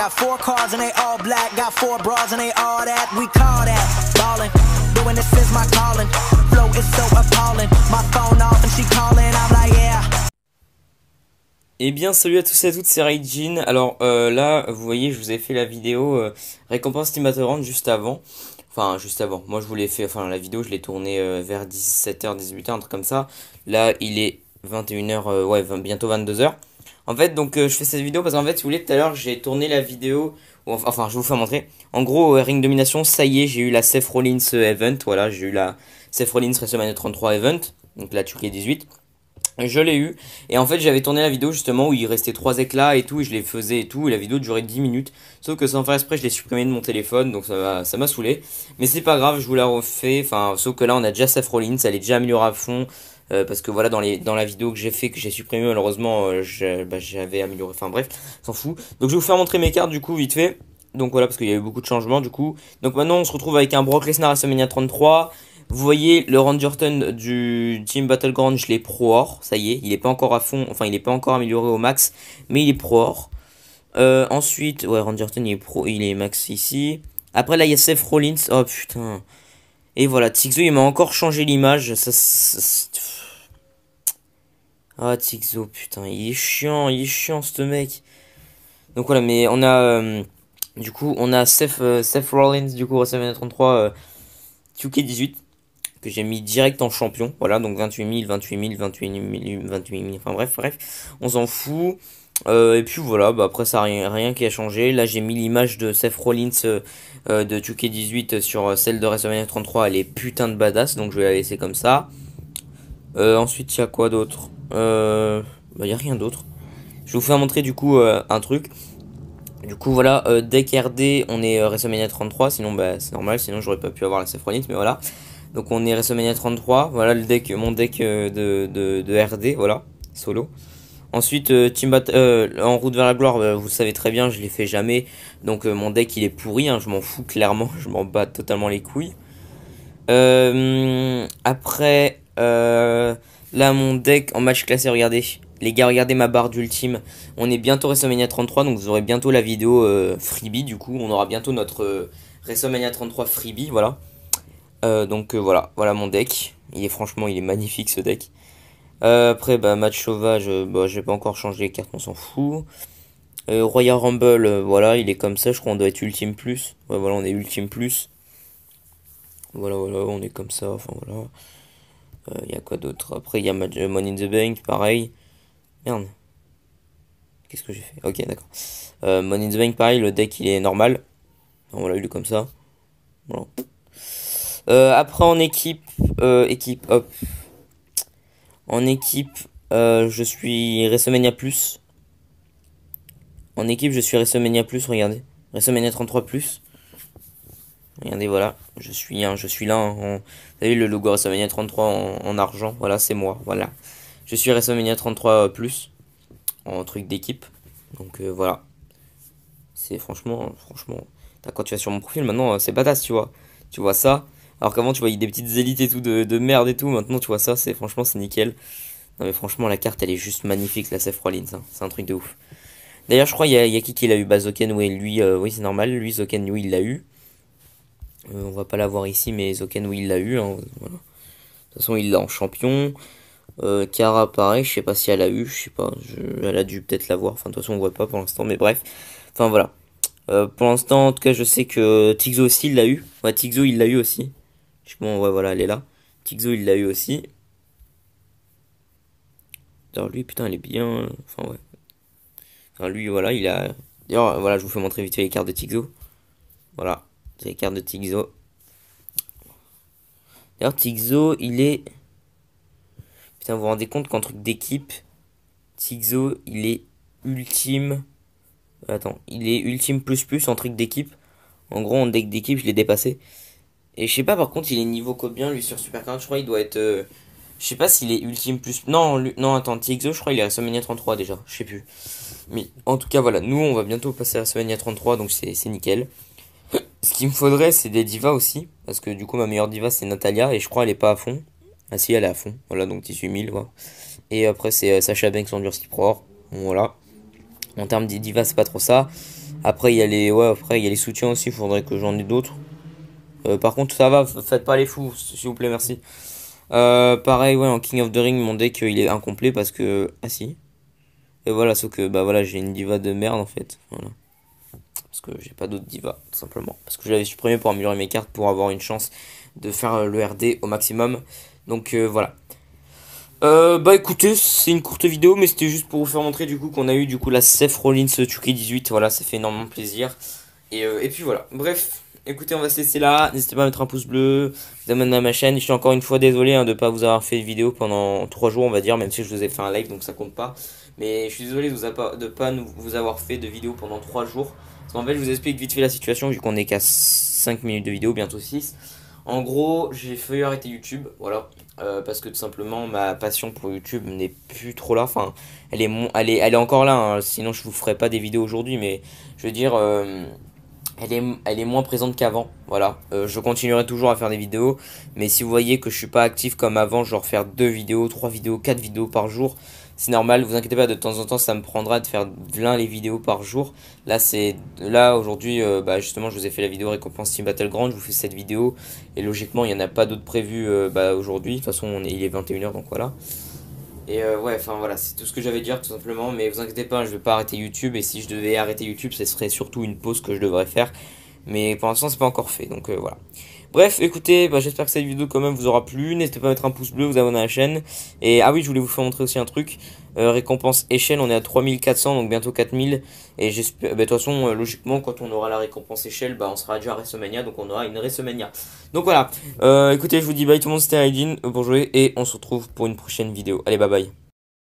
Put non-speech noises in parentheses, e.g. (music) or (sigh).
Et eh bien, salut à tous et à toutes, c'est Raijin. Alors euh, là, vous voyez, je vous ai fait la vidéo euh, récompense récompense Timatorant juste avant. Enfin, juste avant. Moi, je vous l'ai fait. Enfin, la vidéo, je l'ai tournée euh, vers 17h, 18h, un truc comme ça. Là, il est 21h, ouais, bientôt 22h. En fait, donc euh, je fais cette vidéo parce qu'en fait, si vous voulez, tout à l'heure, j'ai tourné la vidéo. enfin, je vous fais montrer. En gros, euh, Ring Domination, ça y est, j'ai eu la Seth Rollins euh, Event. Voilà, j'ai eu la Seth Rollins WrestleMania 33 Event. Donc la Turquie 18. Je l'ai eu. Et en fait, j'avais tourné la vidéo justement où il restait trois éclats et tout, et je les faisais et tout, et la vidéo durait 10 minutes. Sauf que sans faire exprès, je l'ai supprimé de mon téléphone, donc ça m'a saoulé. Mais c'est pas grave, je vous la refais. Enfin, sauf que là, on a déjà sa Rollins, ça est déjà amélioré à fond. Euh, parce que voilà, dans, les, dans la vidéo que j'ai fait, que j'ai supprimé malheureusement, euh, bah, j'avais amélioré. Enfin bref, s'en fout. Donc je vais vous faire montrer mes cartes du coup, vite fait. Donc voilà, parce qu'il y a eu beaucoup de changements du coup. Donc maintenant, on se retrouve avec un Brock Lesnar à Semenia 33. Vous voyez le Rangerton du Team Battleground, je l'ai pro or, ça y est, il n'est pas encore à fond, enfin il n'est pas encore amélioré au max, mais il est pro or. Euh, ensuite, ouais, Rangerton il est pro, il est max ici. Après là, il y a Seth Rollins, oh putain. Et voilà, Tixo il m'a encore changé l'image, ça, Ah Tixo, putain, il est chiant, il est chiant ce mec. Donc voilà, mais on a... Euh, du coup, on a Seth, euh, Rollins, du coup, au 33, 2K18 que j'ai mis direct en champion. Voilà, donc 28 000, 28 000, 28 000, 28 000, enfin bref, bref, on s'en fout. Euh, et puis voilà, bah après ça rien, rien qui a changé. Là j'ai mis l'image de Seth Rollins euh, euh, de 2 18 sur celle de WrestleMania 33, elle est putain de badass, donc je vais la laisser comme ça. ensuite il y a quoi d'autre Il bah, a rien d'autre. Je vous fais montrer du coup un truc. Du coup voilà, dès qu'RD on est WrestleMania 33, sinon bah c'est normal, sinon j'aurais pas pu avoir la Seth Rollins, mais voilà. Donc on est WrestleMania 33, voilà le deck, mon deck euh, de, RD, voilà, solo. Ensuite, euh, Team Bat euh, en route vers la gloire, bah, vous le savez très bien, je ne l'ai fait jamais. Donc mon deck il est pourri, hein. je m'en fous clairement, (laughs) je m'en bats totalement les couilles. après, là mon deck en match classé, regardez. Les gars, regardez ma barre d'ultime. On est bientôt WrestleMania 33, donc vous aurez bientôt la vidéo freebie. Du coup, on aura bientôt notre WrestleMania 33 freebie, voilà. Euh, donc euh, voilà, voilà mon deck. Il est franchement, il est magnifique ce deck. Euh, après, bah, match sauvage, bah, j'ai pas encore changé les cartes, on s'en fout. Royal Rumble, voilà, il est comme ça. Je crois qu'on doit être ultime plus. Ouais, voilà, on est ultime plus. Voilà, voilà, on est comme ça. Enfin voilà. Il y a quoi d'autre Après, il y a Money in the Bank, pareil. Merde. Qu'est-ce que j'ai fait Ok, d'accord. Money in the Bank, pareil, le deck il est normal. On l'a eu comme ça. Voilà. Euh, après en équipe, euh, équipe, En équipe, euh, je suis WrestleMania Plus. En équipe, je suis WrestleMania Plus, regardez. Ressomania 33 Plus. Regardez, voilà, je suis, je suis là. Hein, vous avez le logo WrestleMania 33 en, argent. Voilà, c'est moi. Voilà. Je suis WrestleMania 33 plus en truc d'équipe. Donc voilà. C'est franchement, franchement. Quand tu vas sur mon profil maintenant, c'est badass, tu vois. Tu vois ça. Alors qu'avant, tu voyais des petites élites et tout de, merde et tout. Maintenant, tu vois ça, c'est franchement, c'est nickel. Non, mais franchement, la carte, elle est juste magnifique, la Seth hein. ça, C'est un truc de ouf. D'ailleurs, je crois, il y a, qui qui l'a eu Bah, Zoken, oui, lui, euh, oui, c'est normal. Lui, Zoken, oui il l'a eu. Euh, on va pas l'avoir ici, mais Zoken, oui, il l'a eu. Hein. De toute façon, il l'a en champion. Kara euh, pareil, je sais pas si elle a eu, je sais pas, elle a dû peut-être l'avoir. Enfin, de toute façon, on voit pas pour l'instant, mais bref. Enfin, voilà. pour l'instant, en tout cas, je sais que Tixo aussi l'a eu. Ouais, Tixo, il l'a eu aussi. Bon, ouais, voilà, elle est là. Tixo, il l'a eu aussi. Alors lui, putain, il est bien. Enfin, ouais. Enfin, lui, voilà, il a. D'ailleurs, voilà, je vous fais montrer vite fait les cartes de Tixo. Voilà, c'est les cartes de Tixo. D'ailleurs, Tixo, il est. Putain, vous vous rendez compte qu'en truc d'équipe, Tixo, il est ultime. Attends, il est ultime plus plus en truc d'équipe. En gros, en deck d'équipe, je l'ai dépassé. Et je sais pas par contre, il est niveau bien lui sur Super Je crois il doit être. Euh, je sais pas s'il est ultime plus. Non, non attends, TXO, je crois il est à WrestleMania 33 déjà. Je sais plus. Mais en tout cas, voilà. Nous, on va bientôt passer à WrestleMania 33, donc c'est nickel. (clears throat) Ce qu'il me faudrait, c'est des divas aussi. Parce que du coup, ma meilleure diva, c'est Natalia. Et je crois elle est pas à fond. Ah si, elle est à fond. Voilà, donc 18 000. Voilà. Et après, c'est euh, Sacha Banks son Durski Pro. voilà. En termes des divas, c'est pas trop ça. Après, il y a les, ouais, après, il y a les soutiens aussi. Il faudrait que j'en ai d'autres. Euh, par contre, ça va, faites pas les fous, s'il vous plaît, merci. Euh, pareil, ouais, en King of the Ring, mon deck, il est incomplet parce que... Ah si. Et voilà, sauf que, bah voilà, j'ai une diva de merde, en fait. Parce que j'ai pas d'autre divas tout simplement. Parce que je l'avais supprimé pour améliorer mes cartes, pour avoir une chance de faire euh, le RD au maximum. Donc, voilà. bah écoutez, c'est une courte vidéo, mais c'était juste pour vous faire montrer du coup qu'on a eu du coup la Seth Rollins 18. Voilà, ça fait énormément plaisir. et puis voilà, bref. Écoutez, on va se laisser là. N'hésitez pas à mettre un pouce bleu, vous abonner à ma chaîne. Je suis encore une fois désolé hein, de ne pas vous avoir fait de vidéo pendant 3 jours, on va dire, même si je vous ai fait un like, donc ça compte pas. Mais je suis désolé de ne pas vous avoir fait de vidéo pendant 3 jours. Parce qu'en fait, je vous explique vite fait la situation, vu qu'on est qu'à 5 minutes de vidéo, bientôt 6. En gros, j'ai failli arrêter YouTube, voilà. Euh, parce que tout simplement, ma passion pour YouTube n'est plus trop là. Enfin, elle est, elle est, encore là, hein. sinon je vous ferai pas des vidéos aujourd'hui, mais je veux dire... Euh, elle est, moins présente qu'avant. Voilà, euh, je continuerai toujours à faire des vidéos, mais si vous voyez que je suis pas actif comme avant, genre faire deux vidéos, trois vidéos, quatre vidéos par jour, c'est normal. Vous inquiétez pas, de temps en temps, ça me prendra de faire l'un les vidéos par jour. Là, c'est là aujourd'hui, euh, bah, justement, je vous ai fait la vidéo récompense Team Battleground, je vous fais cette vidéo et logiquement, il n'y en a pas d'autres prévues euh, bah, aujourd'hui. De toute façon, il est 21h, donc voilà. Et euh, ouais, enfin voilà, c'est tout ce que j'avais à dire tout simplement. Mais vous inquiétez pas, je vais pas arrêter YouTube. Et si je devais arrêter YouTube, ce serait surtout une pause que je devrais faire. Mais pour l'instant, c'est pas encore fait. Donc euh, voilà. Bref, écoutez, bah, j'espère que cette vidéo quand même vous aura plu. N'hésitez pas à mettre un pouce bleu, vous abonner à la chaîne. Et ah oui, je voulais vous faire montrer aussi un truc. Euh, récompense échelle, on est à 3400, donc bientôt 4000. Et j'espère, bah, de toute façon, euh, logiquement, quand on aura la récompense échelle, bah, on sera déjà à WrestleMania, donc on aura une WrestleMania. Donc voilà, euh, écoutez, je vous dis bye tout le monde, c'était Aydin bonjour et on se retrouve pour une prochaine vidéo. Allez, bye bye.